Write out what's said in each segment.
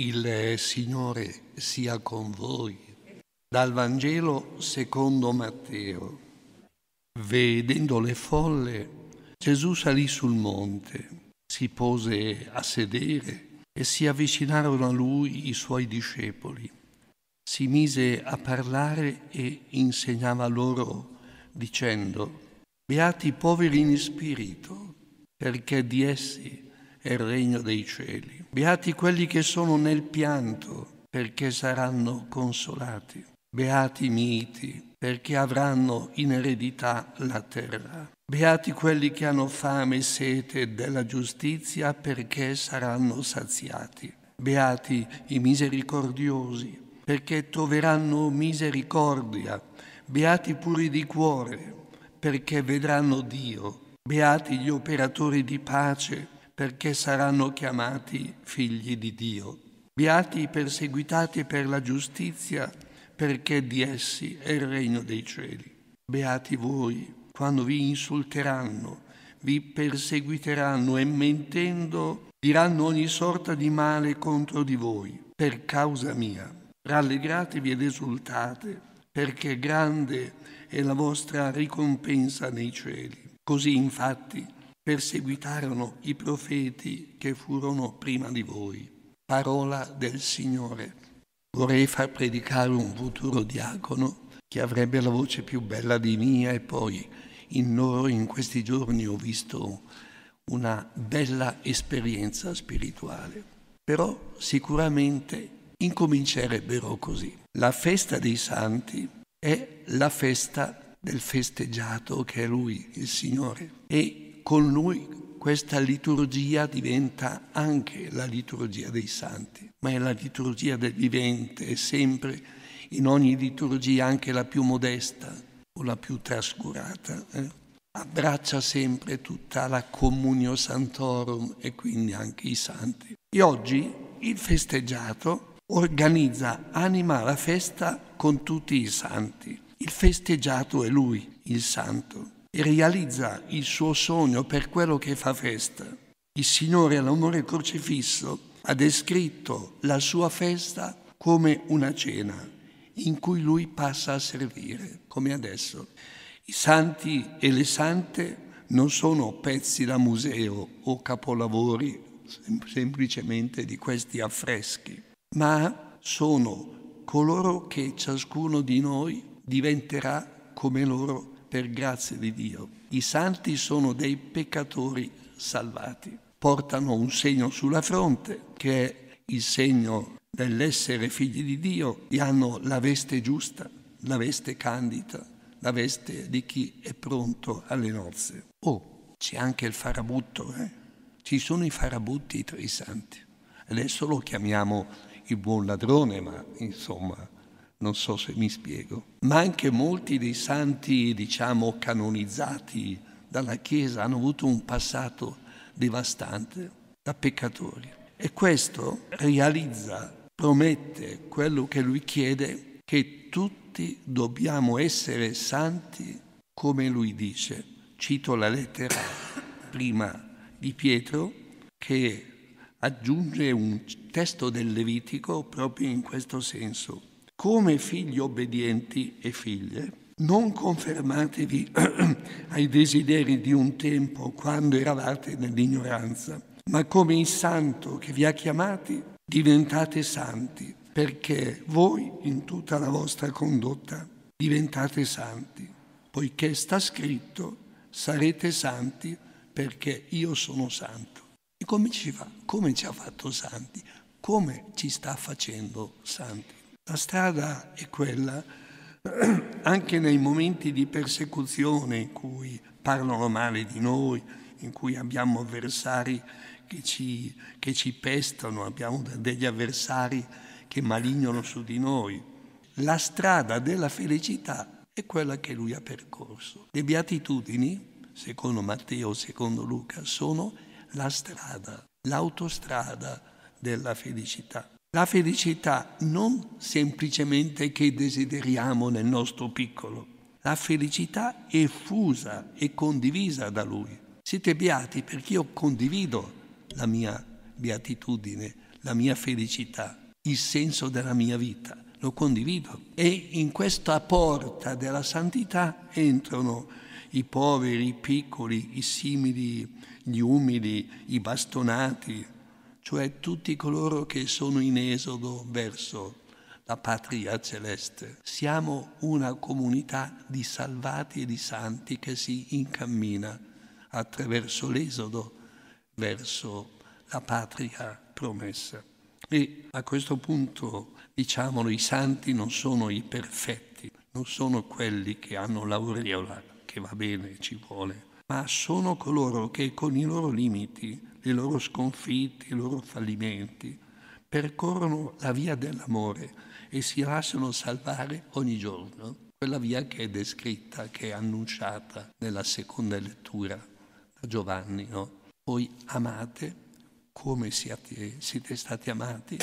Il eh, Signore sia con voi. Dal Vangelo secondo Matteo. Vedendo le folle, Gesù salì sul monte, si pose a sedere e si avvicinarono a lui i suoi discepoli. Si mise a parlare e insegnava loro dicendo, Beati i poveri in spirito, perché di essi è il regno dei cieli. Beati quelli che sono nel pianto, perché saranno consolati. Beati i miti, perché avranno in eredità la terra. Beati quelli che hanno fame e sete della giustizia, perché saranno saziati. Beati i misericordiosi, perché troveranno misericordia. Beati puri di cuore, perché vedranno Dio. Beati gli operatori di pace, perché saranno chiamati figli di Dio. Beati i perseguitati per la giustizia, perché di essi è il regno dei cieli. Beati voi quando vi insulteranno, vi perseguiteranno e mentendo diranno ogni sorta di male contro di voi, per causa mia. Rallegratevi ed esultate, perché grande è la vostra ricompensa nei cieli. Così infatti perseguitarono i profeti che furono prima di voi. Parola del Signore. Vorrei far predicare un futuro diacono che avrebbe la voce più bella di mia e poi in loro in questi giorni ho visto una bella esperienza spirituale. Però sicuramente incomincerebbero così. La festa dei santi è la festa del festeggiato che è lui, il Signore. E con lui questa liturgia diventa anche la liturgia dei santi, ma è la liturgia del vivente, è sempre in ogni liturgia, anche la più modesta o la più trascurata. Eh? abbraccia sempre tutta la comunio santorum e quindi anche i santi. E oggi il festeggiato organizza, anima la festa con tutti i santi. Il festeggiato è lui, il santo e realizza il suo sogno per quello che fa festa. Il Signore all'amore crocifisso ha descritto la sua festa come una cena in cui lui passa a servire, come adesso. I santi e le sante non sono pezzi da museo o capolavori semplicemente di questi affreschi, ma sono coloro che ciascuno di noi diventerà come loro per grazia di Dio. I santi sono dei peccatori salvati. Portano un segno sulla fronte, che è il segno dell'essere figli di Dio, e hanno la veste giusta, la veste candida, la veste di chi è pronto alle nozze. Oh, c'è anche il farabutto, eh? Ci sono i farabutti tra i santi. Adesso lo chiamiamo il buon ladrone, ma insomma non so se mi spiego, ma anche molti dei santi, diciamo, canonizzati dalla Chiesa hanno avuto un passato devastante da peccatori. E questo realizza, promette quello che lui chiede, che tutti dobbiamo essere santi come lui dice. Cito la lettera prima di Pietro che aggiunge un testo del Levitico proprio in questo senso come figli obbedienti e figlie, non confermatevi ai desideri di un tempo quando eravate nell'ignoranza, ma come il santo che vi ha chiamati, diventate santi, perché voi in tutta la vostra condotta diventate santi, poiché sta scritto sarete santi perché io sono santo. E come ci fa? Come ci ha fatto santi? Come ci sta facendo santi? La strada è quella, anche nei momenti di persecuzione in cui parlano male di noi, in cui abbiamo avversari che ci, che ci pestano, abbiamo degli avversari che malignano su di noi. La strada della felicità è quella che lui ha percorso. Le beatitudini, secondo Matteo, secondo Luca, sono la strada, l'autostrada della felicità. La felicità non semplicemente che desideriamo nel nostro piccolo, la felicità è fusa e condivisa da Lui. Siete beati perché io condivido la mia beatitudine, la mia felicità, il senso della mia vita, lo condivido. E in questa porta della santità entrano i poveri, i piccoli, i simili, gli umili, i bastonati, cioè tutti coloro che sono in esodo verso la patria celeste. Siamo una comunità di salvati e di santi che si incammina attraverso l'esodo verso la patria promessa. E a questo punto, diciamolo, i santi non sono i perfetti, non sono quelli che hanno l'aureola, che va bene, ci vuole, ma sono coloro che con i loro limiti le loro sconfitte, i loro fallimenti, percorrono la via dell'amore e si lasciano salvare ogni giorno, quella via che è descritta, che è annunciata nella seconda lettura da Giovanni. No? Voi amate come siate, siete stati amati,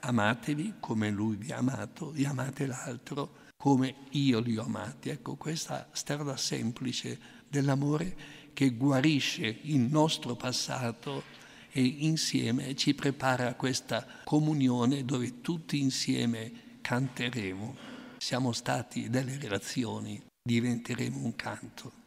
amatevi come lui vi ha amato e amate l'altro come io li ho amati. Ecco, questa strada semplice dell'amore che guarisce il nostro passato e insieme ci prepara a questa comunione dove tutti insieme canteremo. Siamo stati delle relazioni, diventeremo un canto.